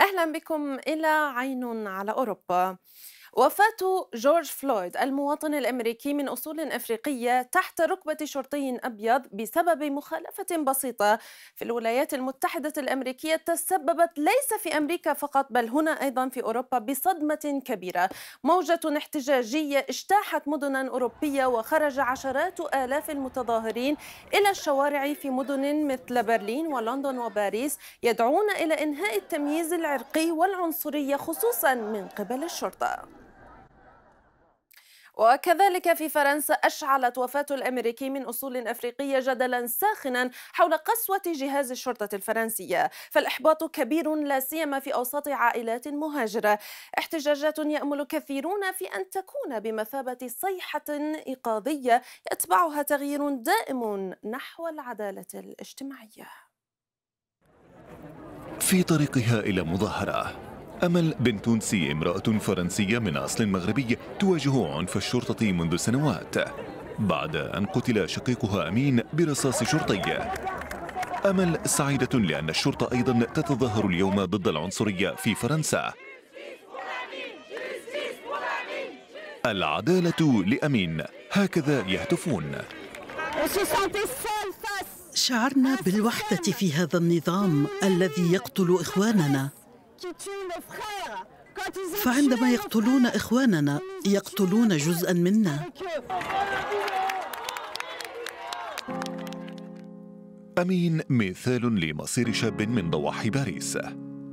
أهلا بكم إلى عين على أوروبا وفاة جورج فلويد المواطن الأمريكي من أصول أفريقية تحت ركبة شرطي أبيض بسبب مخالفة بسيطة في الولايات المتحدة الأمريكية تسببت ليس في أمريكا فقط بل هنا أيضا في أوروبا بصدمة كبيرة موجة احتجاجية اجتاحت مدنا أوروبية وخرج عشرات آلاف المتظاهرين إلى الشوارع في مدن مثل برلين ولندن وباريس يدعون إلى إنهاء التمييز العرقي والعنصرية خصوصا من قبل الشرطة وكذلك في فرنسا أشعلت وفاة الأمريكي من أصول أفريقية جدلا ساخنا حول قسوة جهاز الشرطة الفرنسية فالإحباط كبير لا سيما في أوساط عائلات مهاجرة احتجاجات يأمل كثيرون في أن تكون بمثابة صيحة إيقاظية يتبعها تغيير دائم نحو العدالة الاجتماعية في طريقها إلى مظاهرة أمل بن تونسي امرأة فرنسية من أصل مغربي تواجه عنف الشرطة منذ سنوات بعد أن قتل شقيقها أمين برصاص شرطي أمل سعيدة لأن الشرطة أيضا تتظاهر اليوم ضد العنصرية في فرنسا العدالة لأمين هكذا يهتفون شعرنا بالوحدة في هذا النظام الذي يقتل إخواننا فعندما يقتلون إخواننا يقتلون جزءا منا أمين مثال لمصير شاب من ضواحي باريس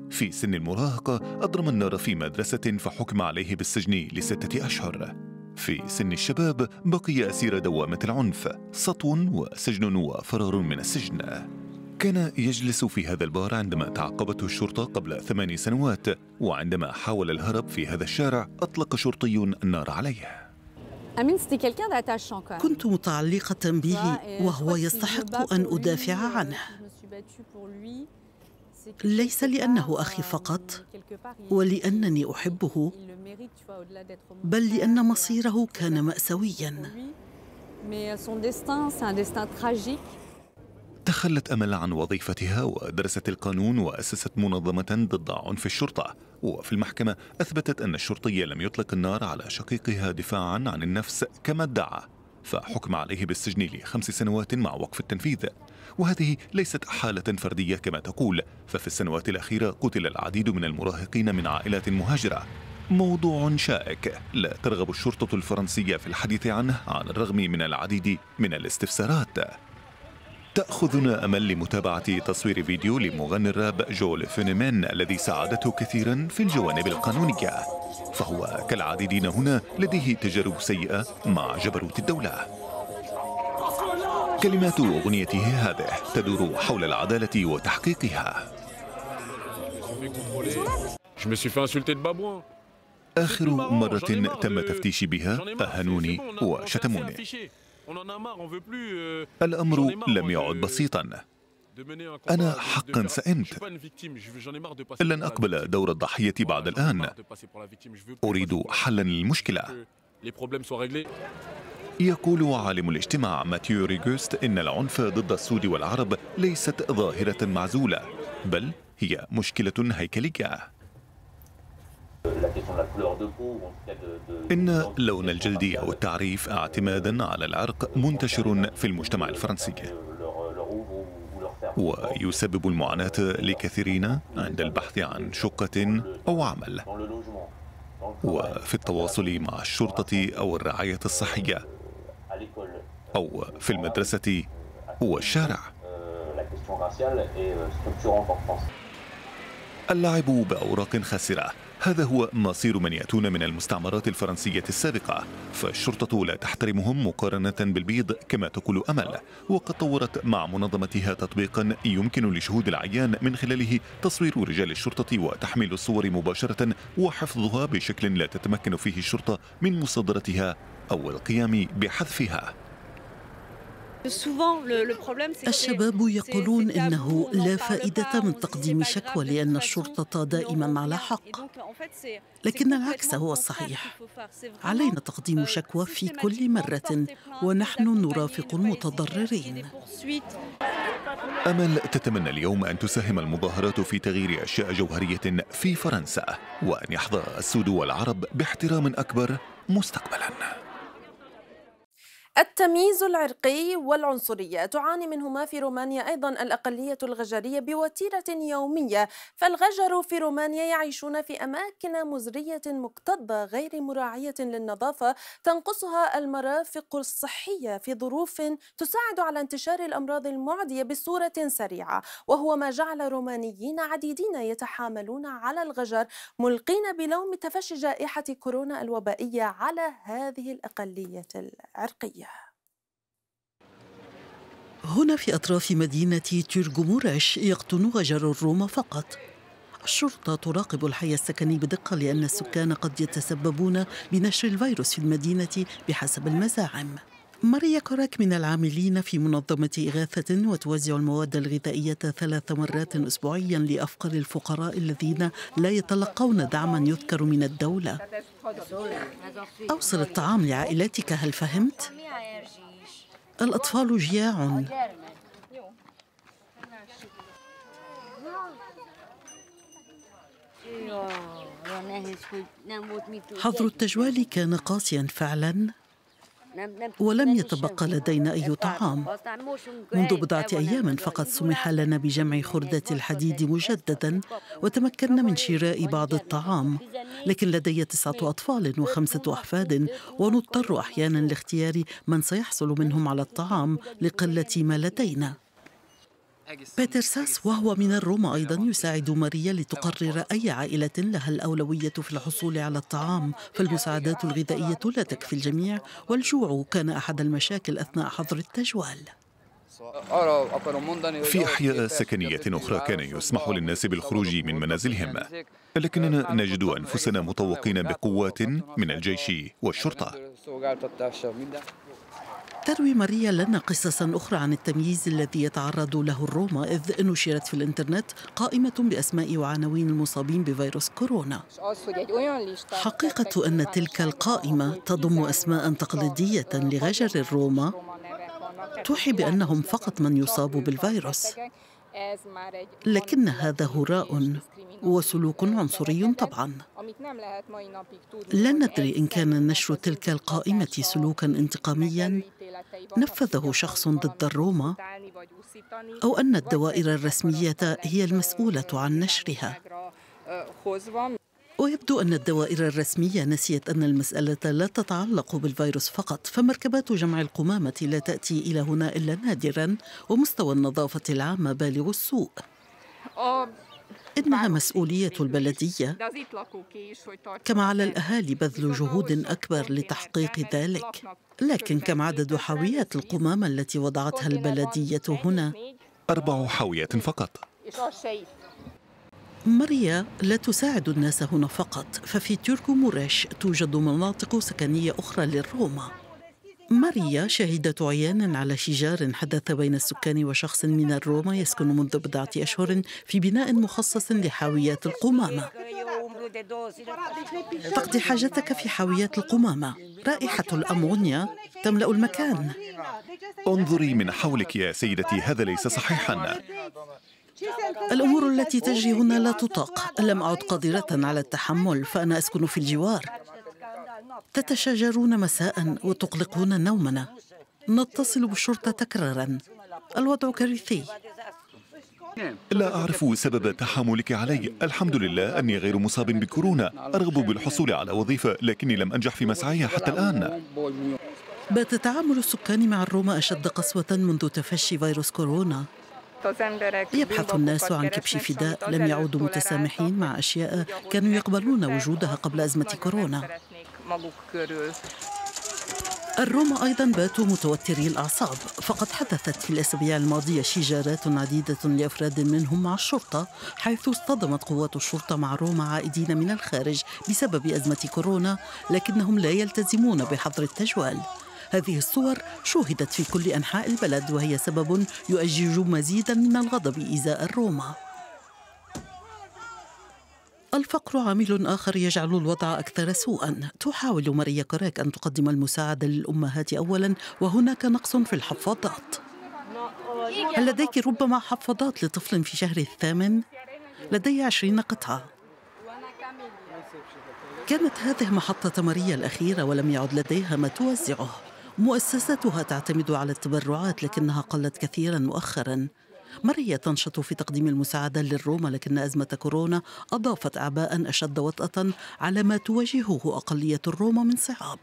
في سن المراهقة أضرم النار في مدرسة فحكم عليه بالسجن لستة أشهر في سن الشباب بقي أسير دوامة العنف سطو وسجن وفرار من السجن كان يجلس في هذا البار عندما تعقبته الشرطة قبل ثمان سنوات وعندما حاول الهرب في هذا الشارع أطلق شرطي النار عليه كنت متعلقة به وهو يستحق أن أدافع عنه ليس لأنه أخي euh, فقط ولأنني أحبه بل لأن مصيره كان مأسوياً تخلت أمل عن وظيفتها ودرست القانون وأسست منظمة ضد عنف الشرطة وفي المحكمة أثبتت أن الشرطي لم يطلق النار على شقيقها دفاعا عن النفس كما ادعى فحكم عليه بالسجن لخمس سنوات مع وقف التنفيذ وهذه ليست حالة فردية كما تقول ففي السنوات الأخيرة قتل العديد من المراهقين من عائلات مهاجرة موضوع شائك لا ترغب الشرطة الفرنسية في الحديث عنه على الرغم من العديد من الاستفسارات تأخذنا أمل لمتابعة تصوير فيديو لمغني الراب جول فينيمان الذي ساعدته كثيرا في الجوانب القانونية فهو كالعديدين هنا لديه تجارب سيئة مع جبروت الدولة كلمات أغنيته هذه تدور حول العدالة وتحقيقها آخر مرة تم تفتيشي بها أهنوني وشتموني Euh, الأمر لم يعد بسيطا أنا حقا سئمت لن أقبل دور الضحية بعد الآن أريد حلا للمشكلة يقول عالم الاجتماع ماتيو ريغوست إن العنف ضد السود والعرب ليست ظاهرة معزولة بل هي مشكلة هيكلية إن لون الجلد أو التعريف اعتمادا على العرق منتشر في المجتمع الفرنسي euh, euh, ويسبب المعاناة لكثيرين عند البحث عن شقة أو عمل وفي التواصل مع الشرطة أو الرعاية الصحية euh, أو في المدرسة والشارع اللعب بأوراق خاسرة هذا هو مصير من يأتون من المستعمرات الفرنسية السابقة فالشرطة لا تحترمهم مقارنة بالبيض كما تقول أمل وقد طورت مع منظمتها تطبيقا يمكن لشهود العيان من خلاله تصوير رجال الشرطة وتحميل الصور مباشرة وحفظها بشكل لا تتمكن فيه الشرطة من مصادرتها أو القيام بحذفها الشباب يقولون انه لا فائده من تقديم شكوى لان الشرطه دائما على حق لكن العكس هو الصحيح علينا تقديم euh, شكوى في كل مره ونحن نرافق المتضررين امل تتمنى اليوم ان تساهم المظاهرات في تغيير اشياء جوهريه في فرنسا وان يحظى السود والعرب باحترام اكبر مستقبلا التمييز العرقي والعنصرية تعاني منهما في رومانيا أيضا الأقلية الغجرية بوتيرة يومية فالغجر في رومانيا يعيشون في أماكن مزرية مكتظة غير مراعية للنظافة تنقصها المرافق الصحية في ظروف تساعد على انتشار الأمراض المعدية بصورة سريعة وهو ما جعل رومانيين عديدين يتحاملون على الغجر ملقين بلوم تفشي جائحة كورونا الوبائية على هذه الأقلية العرقية هنا في أطراف مدينة تيرجمورش يقطنها جر الروم فقط الشرطة تراقب الحي السكني بدقة لأن السكان قد يتسببون بنشر الفيروس في المدينة بحسب المزاعم ماريا كوراك من العاملين في منظمة إغاثة وتوزع المواد الغذائية ثلاث مرات أسبوعيا لأفقر الفقراء الذين لا يتلقون دعما يذكر من الدولة أوصل الطعام لعائلتك هل فهمت؟ الأطفال جياع حظر التجوال كان قاسيا فعلا ولم يتبقى لدينا أي طعام منذ بضعة أيام فقط سمح لنا بجمع خردة الحديد مجددا وتمكنا من شراء بعض الطعام لكن لدي تسعة أطفال وخمسة أحفاد ونضطر أحيانا لاختيار من سيحصل منهم على الطعام لقلة ما لدينا بيتر ساس وهو من الروما أيضا يساعد ماريا لتقرر أي عائلة لها الأولوية في الحصول على الطعام فالمساعدات الغذائية لا تكفي الجميع والجوع كان أحد المشاكل أثناء حظر التجوال في أحياء سكنية أخرى كان يسمح للناس بالخروج من منازلهم لكننا نجد أنفسنا مطوقين بقوات من الجيش والشرطة تروي ماريا لنا قصصا أخرى عن التمييز الذي يتعرض له الروما إذ نشرت في الإنترنت قائمة بأسماء وعناوين المصابين بفيروس كورونا حقيقة أن تلك القائمة تضم أسماء تقليدية لغجر الروما توحي بأنهم فقط من يصاب بالفيروس لكن هذا هراء وسلوك عنصري طبعا لا ندري ان كان نشر تلك القائمه سلوكا انتقاميا نفذه شخص ضد الروما او ان الدوائر الرسميه هي المسؤوله عن نشرها ويبدو أن الدوائر الرسمية نسيت أن المسألة لا تتعلق بالفيروس فقط فمركبات جمع القمامة لا تأتي إلى هنا إلا نادرا ومستوى النظافة العامة بالغ السوء إنها مسؤولية البلدية كما على الأهالي بذل جهود أكبر لتحقيق ذلك لكن كم عدد حاويات القمامة التي وضعتها البلدية هنا؟ أربع حاويات فقط ماريا لا تساعد الناس هنا فقط ففي تيركو موريش توجد مناطق سكنية أخرى للروما ماريا شهدت عيانا على شجار حدث بين السكان وشخص من الروما يسكن منذ بضعة أشهر في بناء مخصص لحاويات القمامة تقضي حاجتك في حاويات القمامة رائحة الأمونيا تملأ المكان انظري من حولك يا سيدتي هذا ليس صحيحا الأمور التي تجري هنا لا تطاق لم أعد قادرة على التحمل فأنا أسكن في الجوار تتشاجرون مساء وتقلقون نومنا نتصل بالشرطة تكرارا الوضع كارثي لا أعرف سبب تحاملك علي الحمد لله أني غير مصاب بكورونا أرغب بالحصول على وظيفة لكني لم أنجح في مسعي حتى الآن بات تعامل السكان مع الروما أشد قسوة منذ تفشي فيروس كورونا يبحث الناس عن كبش فداء لم يعودوا متسامحين مع أشياء كانوا يقبلون وجودها قبل أزمة كورونا الروما أيضا باتوا متوتري الأعصاب فقد حدثت في الأسابيع الماضية شجارات عديدة لأفراد منهم مع الشرطة حيث اصطدمت قوات الشرطة مع روما عائدين من الخارج بسبب أزمة كورونا لكنهم لا يلتزمون بحظر التجوال هذه الصور شوهدت في كل أنحاء البلد وهي سبب يؤجج مزيدا من الغضب إزاء الروما الفقر عامل آخر يجعل الوضع أكثر سوءا تحاول ماريا كراك أن تقدم المساعدة للأمهات أولا وهناك نقص في الحفاضات هل لديك ربما حفاضات لطفل في شهر الثامن؟ لدي عشرين قطعة كانت هذه محطة ماريا الأخيرة ولم يعد لديها ما توزعه مؤسستها تعتمد على التبرعات لكنها قلت كثيرا مؤخرا ماريا تنشط في تقديم المساعدة للروما لكن أزمة كورونا أضافت أعباء أشد وطأة على ما تواجهه أقلية الروما من صعاب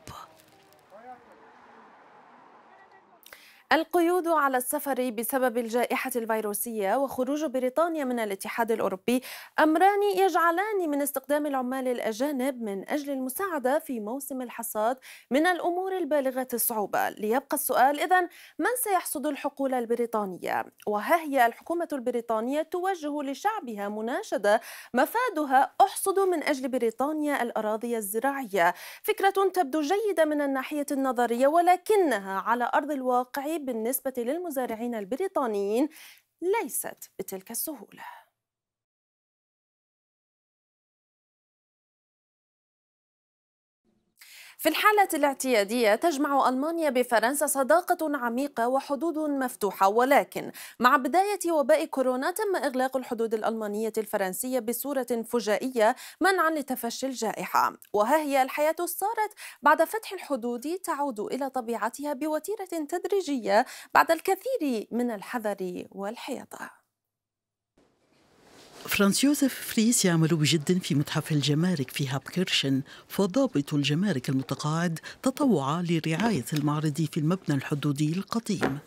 القيود على السفر بسبب الجائحة الفيروسية وخروج بريطانيا من الاتحاد الأوروبي أمران يجعلان من استقدام العمال الأجانب من أجل المساعدة في موسم الحصاد من الأمور البالغة الصعوبة ليبقى السؤال إذا من سيحصد الحقول البريطانية؟ وها هي الحكومة البريطانية توجه لشعبها مناشدة مفادها أحصد من أجل بريطانيا الأراضي الزراعية فكرة تبدو جيدة من الناحية النظرية ولكنها على أرض الواقع بالنسبة للمزارعين البريطانيين ليست بتلك السهولة في الحالة الاعتيادية تجمع ألمانيا بفرنسا صداقة عميقة وحدود مفتوحة ولكن مع بداية وباء كورونا تم إغلاق الحدود الألمانية الفرنسية بصورة فجائية منعا لتفشي الجائحة وها هي الحياة صارت بعد فتح الحدود تعود إلى طبيعتها بوتيرة تدريجية بعد الكثير من الحذر والحيطة فرانس يوزف فريس يعمل بجد في متحف الجمارك في كيرشن فضابط الجمارك المتقاعد تطوع لرعاية المعرض في المبنى الحدودي القديم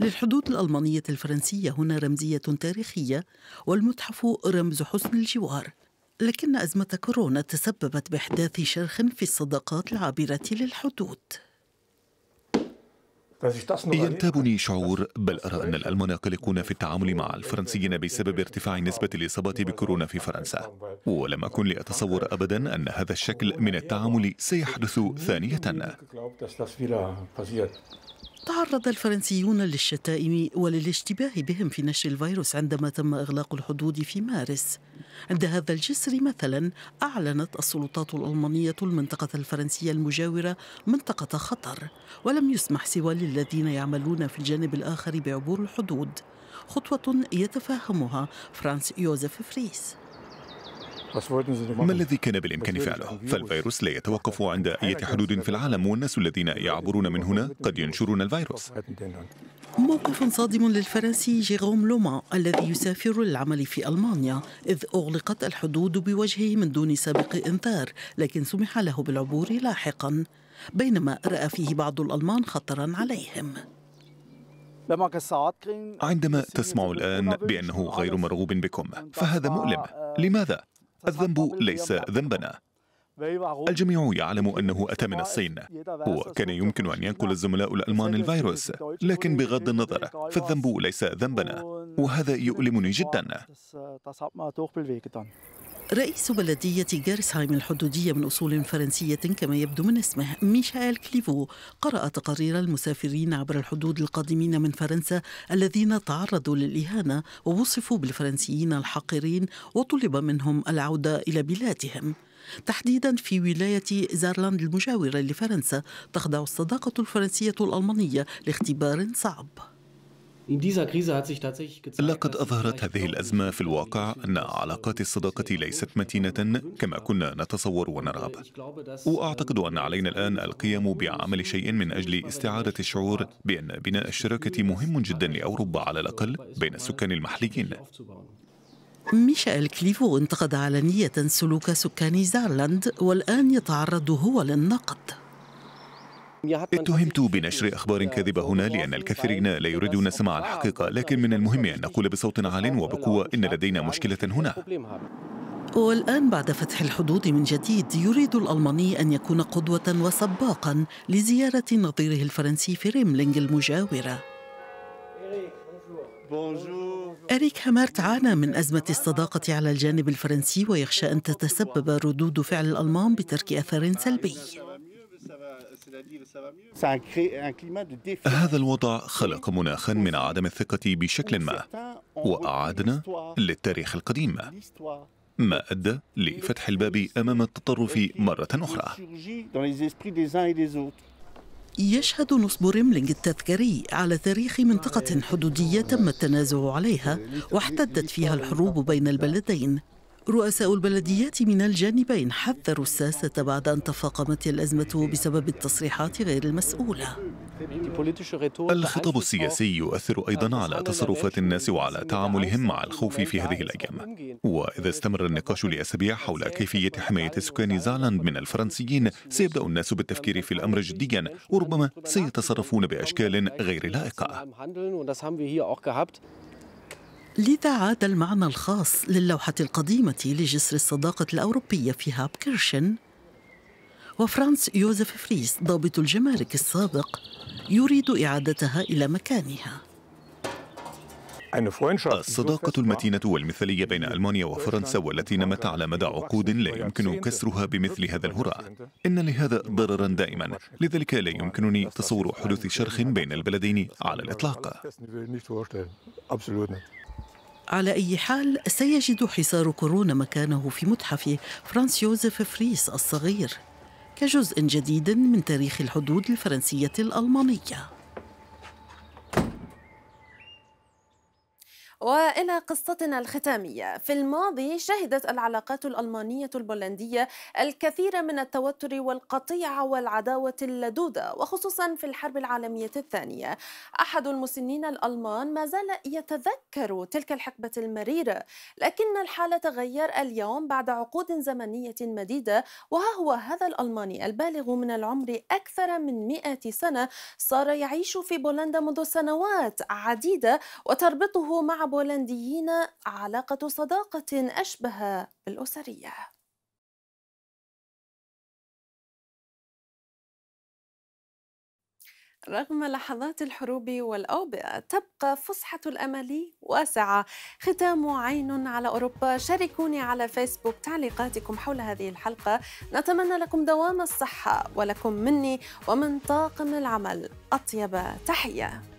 للحدود الألمانية الفرنسية هنا رمزية تاريخية والمتحف رمز حسن الجوار لكن أزمة كورونا تسببت بإحداث شرخ في الصداقات العابرة للحدود ينتابني شعور بل أرى أن الألمان قلقون في التعامل مع الفرنسيين بسبب ارتفاع نسبة الإصابات بكورونا في فرنسا ولم أكن لأتصور أبدا أن هذا الشكل من التعامل سيحدث ثانية تعرض الفرنسيون للشتائم وللاشتباه بهم في نشر الفيروس عندما تم إغلاق الحدود في مارس عند هذا الجسر مثلا أعلنت السلطات الألمانية المنطقة الفرنسية المجاورة منطقة خطر ولم يسمح سوى للذين يعملون في الجانب الآخر بعبور الحدود خطوة يتفاهمها فرانس يوزف فريس ما الذي كان بالإمكان فعله؟ فالفيروس لا يتوقف عند أي حدود في العالم والناس الذين يعبرون من هنا قد ينشرون الفيروس موقف صادم للفرنسي جيروم لوما الذي يسافر للعمل في ألمانيا إذ أغلقت الحدود بوجهه من دون سابق إنذار لكن سمح له بالعبور لاحقا بينما رأى فيه بعض الألمان خطرا عليهم عندما تسمع الآن بأنه غير مرغوب بكم فهذا مؤلم لماذا؟ الذنب ليس ذنبنا الجميع يعلم أنه أتى من الصين وكان يمكن أن ينقل الزملاء الألمان الفيروس لكن بغض النظر فالذنب ليس ذنبنا وهذا يؤلمني جدا رئيس بلدية جارسهايم الحدودية من أصول فرنسية كما يبدو من اسمه ميشيل كليفو قرأ تقارير المسافرين عبر الحدود القادمين من فرنسا الذين تعرضوا للإهانة ووصفوا بالفرنسيين الحقيرين وطلب منهم العودة إلى بلادهم تحديدا في ولاية زارلاند المجاورة لفرنسا تخضع الصداقة الفرنسية الألمانية لاختبار صعب لقد أظهرت هذه الأزمة في الواقع أن علاقات الصداقة ليست متينة كما كنا نتصور ونرغب وأعتقد ähm, أن علينا الآن القيام بعمل شيء من أجل استعادة الشعور بأن بناء الشراكة مهم جدا لأوروبا على الأقل بين السكان المحليين ميشيل كليفو انتقد علنية سلوك سكان زارلاند والآن يتعرض هو للنقد اتهمت بنشر أخبار كاذبة هنا لأن الكثيرين لا يريدون سماع الحقيقة لكن من المهم أن نقول بصوت عال وبقوة إن لدينا مشكلة هنا والآن بعد فتح الحدود من جديد يريد الألماني أن يكون قدوة وسباقا لزيارة نظيره الفرنسي في ريملينغ المجاورة أريك هامرت عانى من أزمة الصداقة على الجانب الفرنسي ويخشى أن تتسبب ردود فعل الألمان بترك أثر سلبي هذا الوضع خلق مناخا من عدم الثقة بشكل ما وأعادنا للتاريخ القديم ما أدى لفتح الباب أمام التطرف مرة أخرى يشهد نصب رملينج التذكاري على تاريخ منطقة حدودية تم التنازع عليها واحتدت فيها الحروب بين البلدين رؤساء البلديات من الجانبين حذروا الساسة بعد أن تفاقمت الأزمة بسبب التصريحات غير المسؤولة الخطاب السياسي يؤثر أيضا على تصرفات الناس وعلى تعاملهم مع الخوف في هذه الأيام وإذا استمر النقاش لأسابيع حول كيفية حماية سكان زالاند من الفرنسيين سيبدأ الناس بالتفكير في الأمر جديا وربما سيتصرفون بأشكال غير لائقة لذا عاد المعنى الخاص للوحة القديمة لجسر الصداقة الأوروبية في هاب كيرشن وفرانس يوزف فريس ضابط الجمارك السابق يريد إعادتها إلى مكانها الصداقة المتينة والمثالية بين ألمانيا وفرنسا والتي نمت على مدى عقود لا يمكن كسرها بمثل هذا الهراء إن لهذا ضررا دائما لذلك لا يمكنني تصور حدوث شرخ بين البلدين على الإطلاق على أي حال سيجد حصار كورونا مكانه في متحف فرانس يوزف فريس الصغير كجزء جديد من تاريخ الحدود الفرنسية الألمانية والى قصتنا الختاميه في الماضي شهدت العلاقات الالمانيه البولنديه الكثير من التوتر والقطيعه والعداوه اللدوده وخصوصا في الحرب العالميه الثانيه احد المسنين الالمان ما زال يتذكر تلك الحقبه المريره لكن الحال تغير اليوم بعد عقود زمنيه مديده وها هو هذا الالماني البالغ من العمر اكثر من 100 سنه صار يعيش في بولندا منذ سنوات عديده وتربطه مع البولنديين علاقة صداقة أشبه بالأسرية رغم لحظات الحروب والأوبئة تبقى فسحة الأمل واسعة ختام عين على أوروبا شاركوني على فيسبوك تعليقاتكم حول هذه الحلقة نتمنى لكم دوام الصحة ولكم مني ومن طاقم العمل أطيب تحية